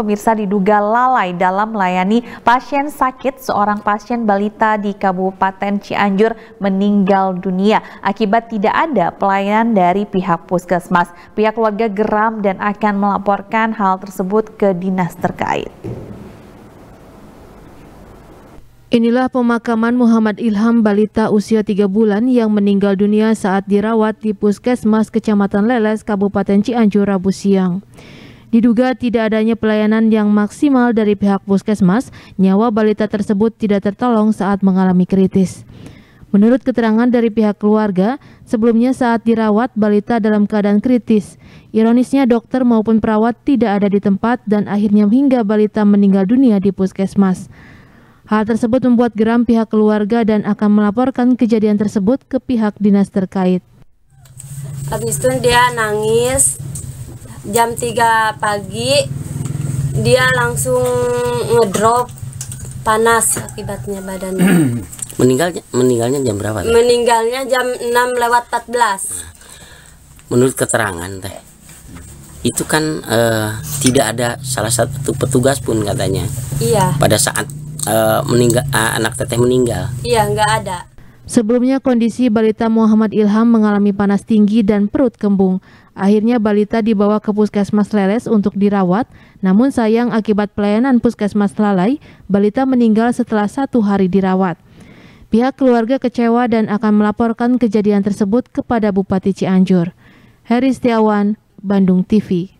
Pemirsa diduga lalai dalam melayani pasien sakit, seorang pasien balita di Kabupaten Cianjur meninggal dunia akibat tidak ada pelayanan dari pihak puskesmas. Pihak keluarga geram dan akan melaporkan hal tersebut ke dinas terkait. Inilah pemakaman Muhammad Ilham balita usia 3 bulan yang meninggal dunia saat dirawat di Puskesmas Kecamatan Leles, Kabupaten Cianjur, Rabu siang. Diduga tidak adanya pelayanan yang maksimal dari pihak puskesmas, nyawa balita tersebut tidak tertolong saat mengalami kritis. Menurut keterangan dari pihak keluarga, sebelumnya saat dirawat balita dalam keadaan kritis. Ironisnya dokter maupun perawat tidak ada di tempat dan akhirnya hingga balita meninggal dunia di puskesmas. Hal tersebut membuat geram pihak keluarga dan akan melaporkan kejadian tersebut ke pihak dinas terkait. Habis itu dia nangis, jam 3 pagi dia langsung ngedrop panas akibatnya badannya meninggalnya meninggalnya jam berapa ya? meninggalnya jam 6 lewat 14 menurut keterangan teh itu kan uh, tidak ada salah satu petugas pun katanya iya pada saat uh, meninggal uh, anak teteh meninggal iya nggak ada Sebelumnya kondisi balita Muhammad Ilham mengalami panas tinggi dan perut kembung. Akhirnya balita dibawa ke puskesmas Leles untuk dirawat, namun sayang akibat pelayanan puskesmas lalai, balita meninggal setelah satu hari dirawat. Pihak keluarga kecewa dan akan melaporkan kejadian tersebut kepada Bupati Cianjur. Heri Setiawan, Bandung TV.